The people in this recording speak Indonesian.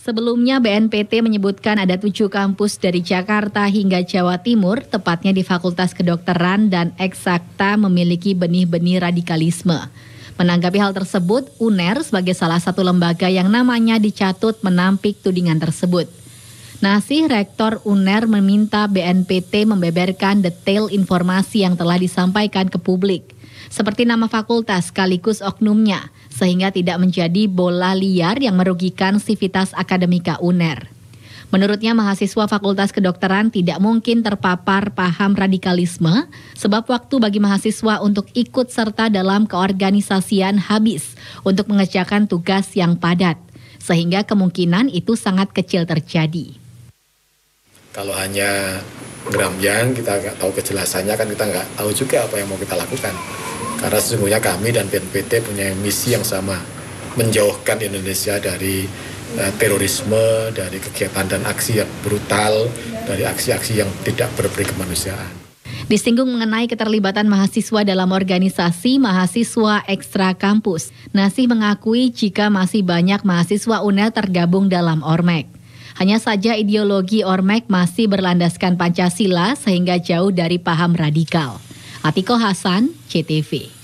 Sebelumnya BNPT menyebutkan ada tujuh kampus dari Jakarta hingga Jawa Timur, tepatnya di Fakultas Kedokteran dan Eksakta memiliki benih-benih radikalisme. Menanggapi hal tersebut, UNER sebagai salah satu lembaga yang namanya dicatut menampik tudingan tersebut. Nasih Rektor UNER meminta BNPT membeberkan detail informasi yang telah disampaikan ke publik seperti nama fakultas sekaligus oknumnya, sehingga tidak menjadi bola liar yang merugikan sivitas akademika UNER. Menurutnya mahasiswa Fakultas Kedokteran tidak mungkin terpapar paham radikalisme sebab waktu bagi mahasiswa untuk ikut serta dalam keorganisasian habis untuk mengerjakan tugas yang padat sehingga kemungkinan itu sangat kecil terjadi. Kalau hanya yang kita nggak tahu kejelasannya kan kita nggak tahu juga apa yang mau kita lakukan. Karena sesungguhnya kami dan BNPT punya misi yang sama, menjauhkan Indonesia dari uh, terorisme, dari kegiatan dan aksi yang brutal, dari aksi-aksi yang tidak berperi kemanusiaan. Disinggung mengenai keterlibatan mahasiswa dalam organisasi mahasiswa ekstra kampus, Nasih mengakui jika masih banyak mahasiswa UNEL tergabung dalam Ormek. Hanya saja ideologi Ormek masih berlandaskan Pancasila sehingga jauh dari paham radikal. Atiko Hasan, CTV.